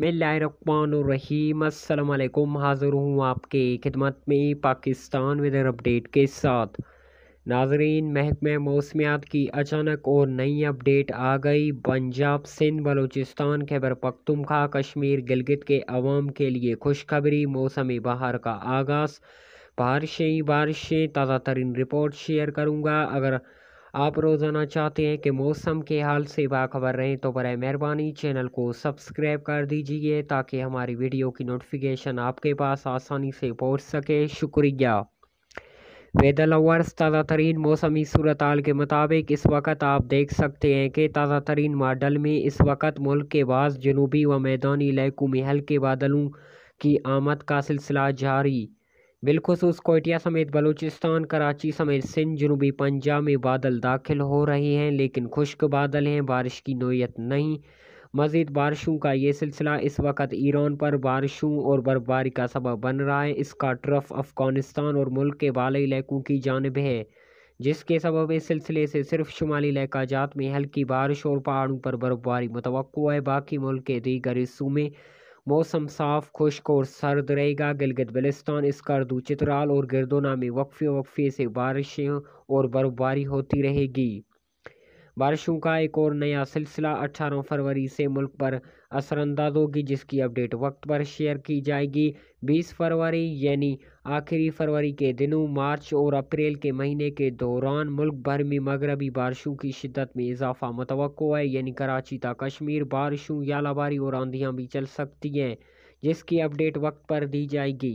बसमिलकुम हाज़िर हूँ आपके खिदमत में पाकिस्तान वेदर अपडेट के साथ नाजरीन महकमे मौसमियात की अचानक और नई अपडेट आ गई पंजाब सिंध बलूचिस्तान खैबर पखतुमखा कश्मीर गिलगित के अवाम के लिए खुशखबरी मौसमी बहार का आगाज़ बारिशें ही बारिशें ताज़ा तरीन रिपोर्ट शेयर करूँगा अगर आप रोज़ाना चाहते हैं कि मौसम के हाल से बाखबर रहें तो बर मेहरबानी चैनल को सब्सक्राइब कर दीजिए ताकि हमारी वीडियो की नोटिफिकेशन आपके पास आसानी से पहुँच सके शुक्रिया वेदर लवर्स ताज़ा तरीन मौसमी सूरत के मुताबिक इस वक्त आप देख सकते हैं कि ताज़ा तरीन मॉडल में इस वक्त मुल्क के बाद जनूबी व मैदानी इलाकों में हल्के बादलों की आमद का सिलसिला जारी बिलखसूस कोयटिया समेत बलूचिस्तान कराची समेत सिंध जनूबी पंजाब में बादल दाखिल हो रहे हैं लेकिन खुश्क बादल हैं बारिश की नोयत नहीं मज़ीद बारिशों का ये सिलसिला इस वक्त ईरान पर बारिशों और बर्फबारी का सबब बन रहा है इसका ट्रफ अफगानिस्तान और मुल्क के वाले इलाकों की जानब है जिसके सबब इस सिलसिले से सिर्फ शुमाली इलाका जात में हल्की बारिश और पहाड़ों पर बर्फबारी मुतव है बाकी मुल्क के दीगर हिस्सों में मौसम साफ खुश्क और सर्द रहेगा गिलगित बलिस्तान स्कर्दू चित्राल और गिरदोना में वक्फे वक्फे से बारिशें और बर्फबारी होती रहेगी बारिशों का एक और नया सिलसिला अठारह फरवरी से मुल्क पर असरअंदाज होगी जिसकी अपडेट वक्त पर शेयर की जाएगी 20 फरवरी यानी आखिरी फरवरी के दिनों मार्च और अप्रैल के महीने के दौरान मुल्क भर में मगरबी बारिशों की शिदत में इजाफा मतवक़ है यानी कराची तक कश्मीर बारिशों यालाबारी और आंधियाँ भी चल सकती हैं जिसकी अपडेट वक्त पर दी जाएगी